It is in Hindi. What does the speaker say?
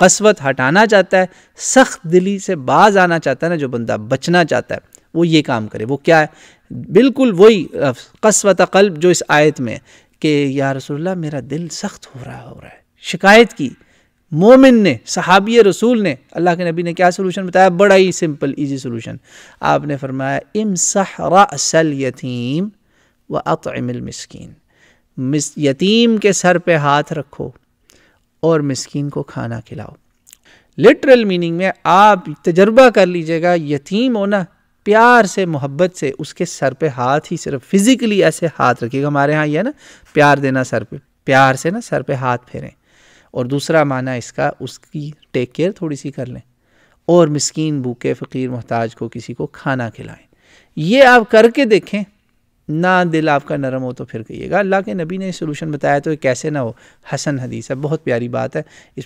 कस्वत हटाना चाहता है सख्त दिली से बाज आना चाहता है ना जो बंदा बचना चाहता है वो ये काम करे वो क्या है बिल्कुल वही कस्वत कल्ब जो इस आयत में कि या रसोल्ला मेरा दिल सख्त हो रहा हो रहा है शिकायत की मोमिन ने सहाबी रसूल ने अल्लाह के नबी ने क्या सोलूशन बताया बड़ा ही सिंपल ईजी सोलूशन आपने फरमाया इम सल यतीम व अतमिल मिसकीन यतीम के सर पे हाथ रखो और मिसकीन को खाना खिलाओ लिटरल मीनिंग में आप तजर्बा कर लीजिएगा यतीम होना प्यार से मोहब्बत से उसके सर पे हाथ ही सिर्फ फिज़िकली ऐसे हाथ रखिएगा हमारे यहाँ यह ना प्यार देना सर पे प्यार से ना सर पे हाथ फेरें और दूसरा माना इसका उसकी टेक केयर थोड़ी सी कर लें और मिसकीन भूखे फ़कीर मोहताज को किसी को खाना खिलाएं ये आप करके देखें ना दिल आपका नरम हो तो फिर कहिएगा अल्लाह के नबी ने सोलूशन बताया तो कैसे ना हो हसन हदीस है बहुत प्यारी बात है इस